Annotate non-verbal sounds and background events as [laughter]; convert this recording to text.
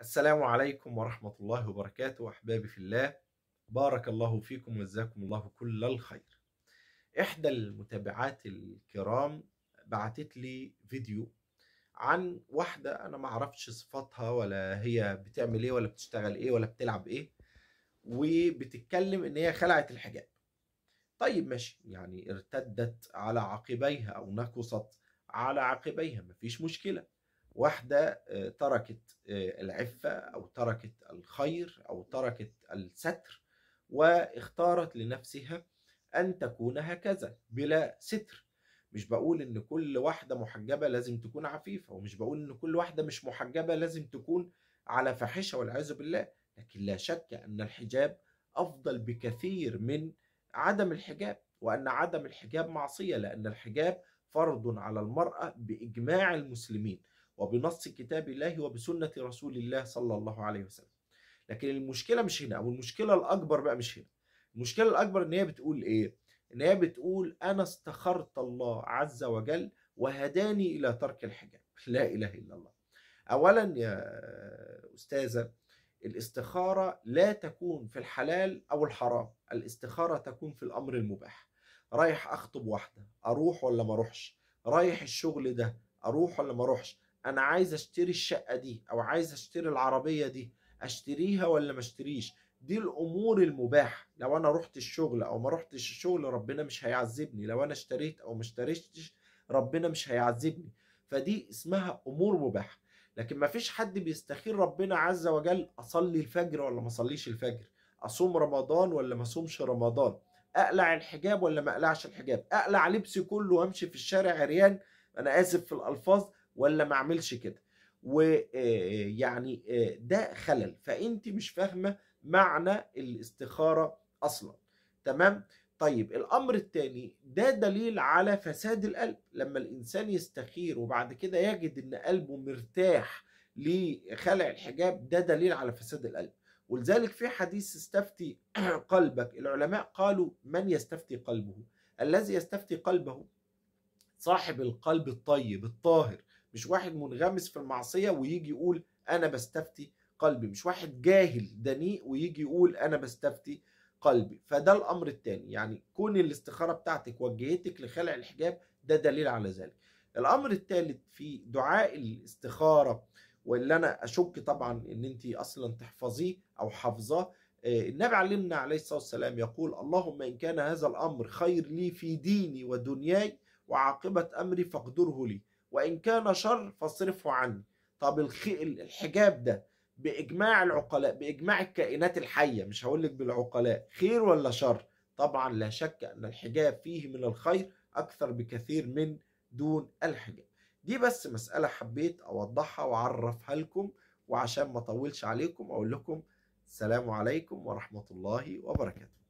السلام عليكم ورحمة الله وبركاته أحبابي في الله بارك الله فيكم وجزاكم الله كل الخير إحدى المتابعات الكرام بعتت لي فيديو عن واحدة أنا معرفش صفاتها ولا هي بتعمل إيه ولا بتشتغل إيه ولا بتلعب إيه وبتتكلم إن هي خلعت الحجاب طيب ماشي يعني ارتدت على عقبيها أو نكصت على عقبيها مفيش مشكلة واحدة آه، تركت آه، العفة أو تركت الخير أو تركت الستر واختارت لنفسها أن تكون هكذا بلا ستر مش بقول إن كل واحدة محجبة لازم تكون عفيفة ومش بقول إن كل واحدة مش محجبة لازم تكون على فاحشة والعياذ بالله لكن لا شك أن الحجاب أفضل بكثير من عدم الحجاب وأن عدم الحجاب معصية لأن الحجاب فرض على المرأة بإجماع المسلمين وبنص كتاب الله وبسنة رسول الله صلى الله عليه وسلم لكن المشكلة مش هنا أو المشكلة الأكبر بقى مش هنا المشكلة الأكبر إن هي بتقول إيه إن هي بتقول أنا استخرت الله عز وجل وهداني إلى ترك الحجاب [laughs] لا إله إلا الله أولا يا أستاذة الاستخارة لا تكون في الحلال أو الحرام الاستخارة تكون في الأمر المباح رايح أخطب واحدة أروح ولا ما أروحش رايح الشغل ده أروح ولا ما أروحش انا عايز اشتري الشقه دي او عايز اشتري العربيه دي اشتريها ولا ما اشتريش دي الامور المباحه لو انا رحت الشغل او ما رحتش الشغل ربنا مش هيعذبني لو انا اشتريت او ما اشتريتش ربنا مش هيعذبني فدي اسمها امور مباحه لكن ما فيش حد بيستخير ربنا عز وجل اصلي الفجر ولا ما اصليش الفجر اصوم رمضان ولا ما اصومش رمضان اقلع الحجاب ولا ما اقلعش الحجاب اقلع لبسي كله وامشي في الشارع عريان انا اسف في الالفاظ ولا ما اعملش كده ويعني آه، آه، آه، ده خلل فانت مش فاهمه معنى الاستخاره اصلا تمام طيب الامر الثاني ده دليل على فساد القلب لما الانسان يستخير وبعد كده يجد ان قلبه مرتاح لخلع الحجاب ده دليل على فساد القلب ولذلك في حديث استفتي [clears throat] قلبك العلماء قالوا من يستفتي قلبه الذي يستفتي قلبه صاحب القلب الطيب الطاهر مش واحد منغمس في المعصيه ويجي يقول انا بستفتي قلبي مش واحد جاهل دنيء ويجي يقول انا بستفتي قلبي فده الامر الثاني يعني كون الاستخاره بتاعتك وجهتك لخلع الحجاب ده دليل على ذلك الامر الثالث في دعاء الاستخاره واللي انا اشك طبعا ان انت اصلا تحفظيه او حافظاه آه، النبي علمنا عليه الصلاه والسلام يقول اللهم ان كان هذا الامر خير لي في ديني ودنياي وعاقبه امري فاقدره لي وإن كان شر فاصرفه عني طب الحجاب ده بإجماع العقلاء بإجماع الكائنات الحية مش هقول لك بالعقلاء خير ولا شر طبعا لا شك أن الحجاب فيه من الخير أكثر بكثير من دون الحجاب دي بس مسألة حبيت أوضحها وأعرفها لكم وعشان ما أطولش عليكم أقول لكم السلام عليكم ورحمة الله وبركاته